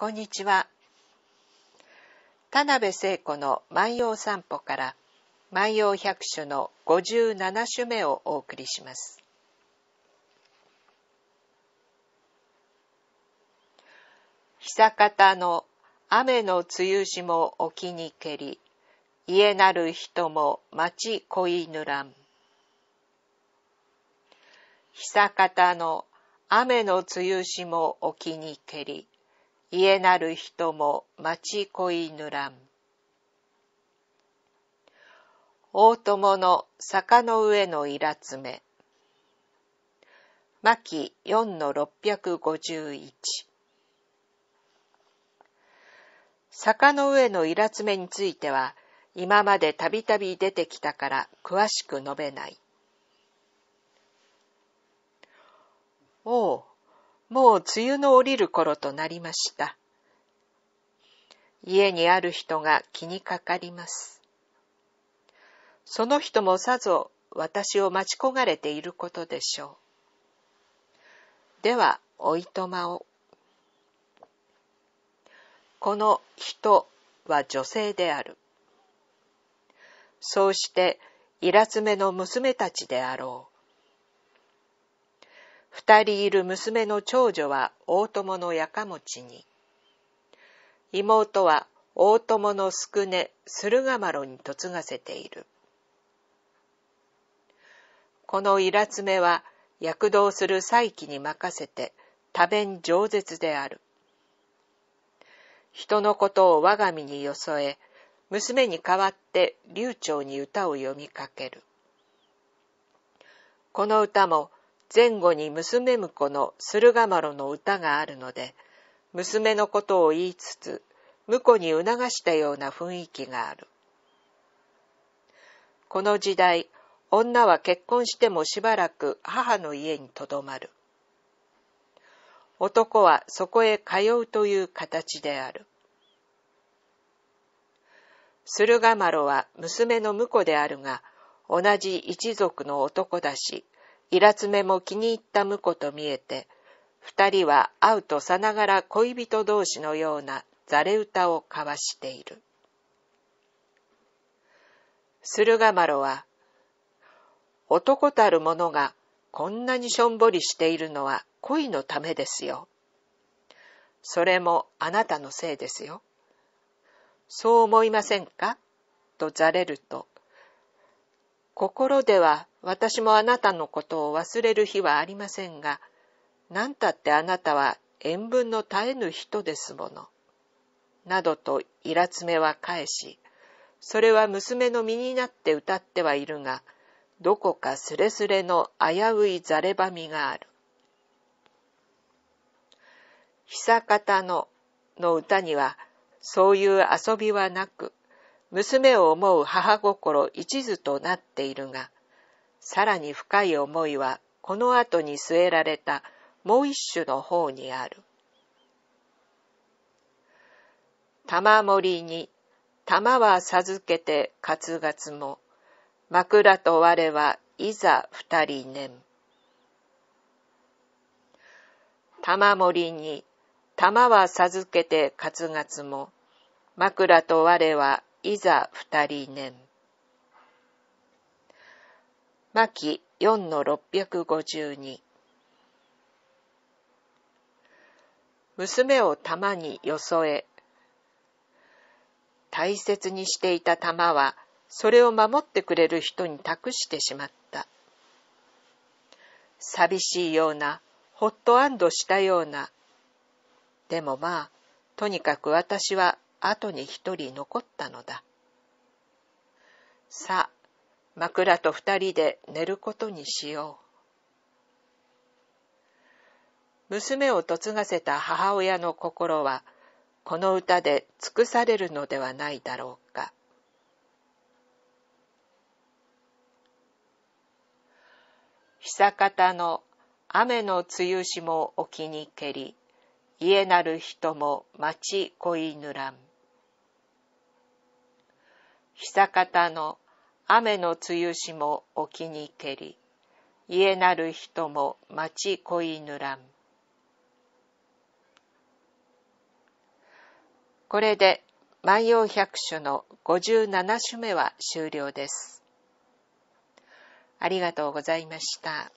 こんにちは。田辺聖子の万葉散歩から万葉百首の五十七首目をお送りします。久方の雨の梅雨しも沖にけり、家なる人も町恋ぬらん。久方の雨の梅雨しも沖にけり、家なる人も町恋ぬらん。大友の坂の上のいらつめ。巻4の651。坂の上のいらつめについては、今までたびたび出てきたから詳しく述べない。おう、もう梅雨の降りる頃となりました。家にある人が気にかかります。その人もさぞ私を待ち焦がれていることでしょう。では、おいとまを。この人は女性である。そうして、いらつめの娘たちであろう。二人いる娘の長女は大友のやかもちに、妹は大友のすくね、駿河丸に嫁がせている。このイラつめは、躍動する再起に任せて、多弁饒舌である。人のことを我が身によそえ、娘に代わって流暢に歌を読みかける。この歌も前後に娘婿の駿河丸の歌があるので、娘のことを言いつつ、婿に促したような雰囲気がある。この時代、女は結婚してもしばらく母の家にとどまる。男はそこへ通うという形である。駿河丸は娘の婿であるが、同じ一族の男だし、イラつめも気に入った婿と見えて、二人は会うとさながら恋人同士のようなざれ歌を交わしている。駿河丸は、男たる者がこんなにしょんぼりしているのは恋のためですよ。それもあなたのせいですよ。そう思いませんかとざれると、心では私もあなたのことを忘れる日はありませんが、何たってあなたは塩分の絶えぬ人ですもの。などとイラつめは返し、それは娘の身になって歌ってはいるが、どこかすれすれの危ういざればみがある。久方のの歌には、そういう遊びはなく、娘を思う母心一途となっているが、さらに深い思いはこの後に据えられたもう一種の方にある。玉森に玉は授けて活月も枕と我はいざ二人念。玉森に玉は授けて活月も枕と我はいざ二人念。マキ4の652娘を玉によそえ大切にしていた玉はそれを守ってくれる人に託してしまった寂しいようなほっと安堵したようなでもまあとにかく私は後に一人残ったのださあ枕と二人で寝ることにしよう。娘を嫁がせた母親の心は、この歌で尽くされるのではないだろうか。久方の雨の露ゆしも沖に蹴り、家なる人も町恋ぬらん。久方の雨の露しも沖に蹴り、家なる人も町恋ぬらん。これで、万葉百首の57首目は終了です。ありがとうございました。